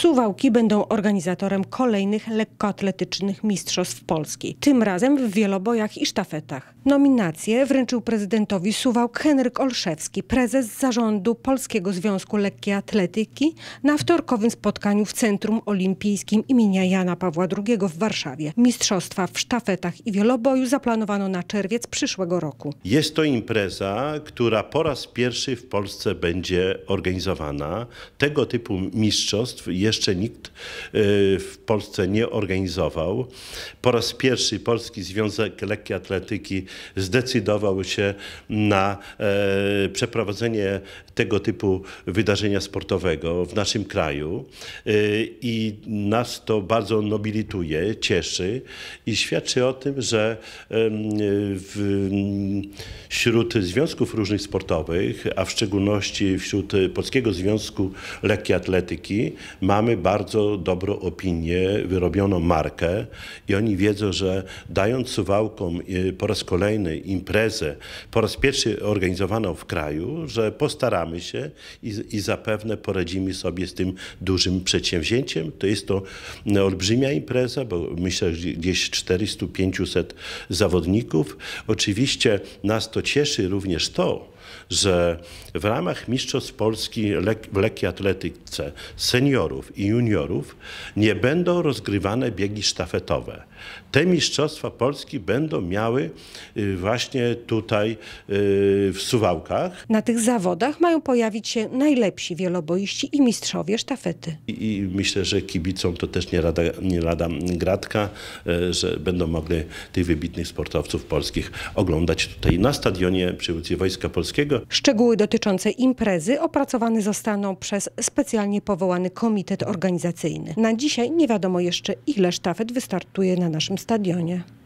Suwałki będą organizatorem kolejnych lekkoatletycznych mistrzostw Polski, tym razem w wielobojach i sztafetach. Nominację wręczył prezydentowi Suwałk Henryk Olszewski, prezes zarządu Polskiego Związku Lekkiej Atletyki na wtorkowym spotkaniu w Centrum Olimpijskim imienia Jana Pawła II w Warszawie. Mistrzostwa w sztafetach i wieloboju zaplanowano na czerwiec przyszłego roku. Jest to impreza, która po raz pierwszy w Polsce będzie organizowana. Tego typu mistrzostw jest jeszcze nikt e, w Polsce nie organizował. Po raz pierwszy Polski Związek Lekkiej Atletyki zdecydował się na e, przeprowadzenie tego typu wydarzenia sportowego w naszym kraju e, i nas to bardzo nobilituje, cieszy i świadczy o tym, że wśród związków różnych sportowych, a w szczególności wśród Polskiego Związku Lekkiej Atletyki mamy mamy bardzo dobrą opinię, wyrobioną markę i oni wiedzą, że dając Suwałkom e, po raz kolejny imprezę, po raz pierwszy organizowaną w kraju, że postaramy się i, i zapewne poradzimy sobie z tym dużym przedsięwzięciem. To jest to olbrzymia impreza, bo myślę, że gdzieś 400-500 zawodników. Oczywiście nas to cieszy również to, że w ramach Mistrzostw Polski w lekkiej atletyce seniorów i juniorów nie będą rozgrywane biegi sztafetowe. Te Mistrzostwa Polski będą miały y, właśnie tutaj y, w Suwałkach. Na tych zawodach mają pojawić się najlepsi wieloboiści i mistrzowie sztafety. I, i myślę, że kibicom to też nie lada, nie rada gratka, y, że będą mogli tych wybitnych sportowców polskich oglądać tutaj na stadionie przy ulicy Wojska Polskiego Polskiego. Szczegóły dotyczące imprezy opracowane zostaną przez specjalnie powołany komitet organizacyjny. Na dzisiaj nie wiadomo jeszcze, ile sztafet wystartuje na naszym stadionie.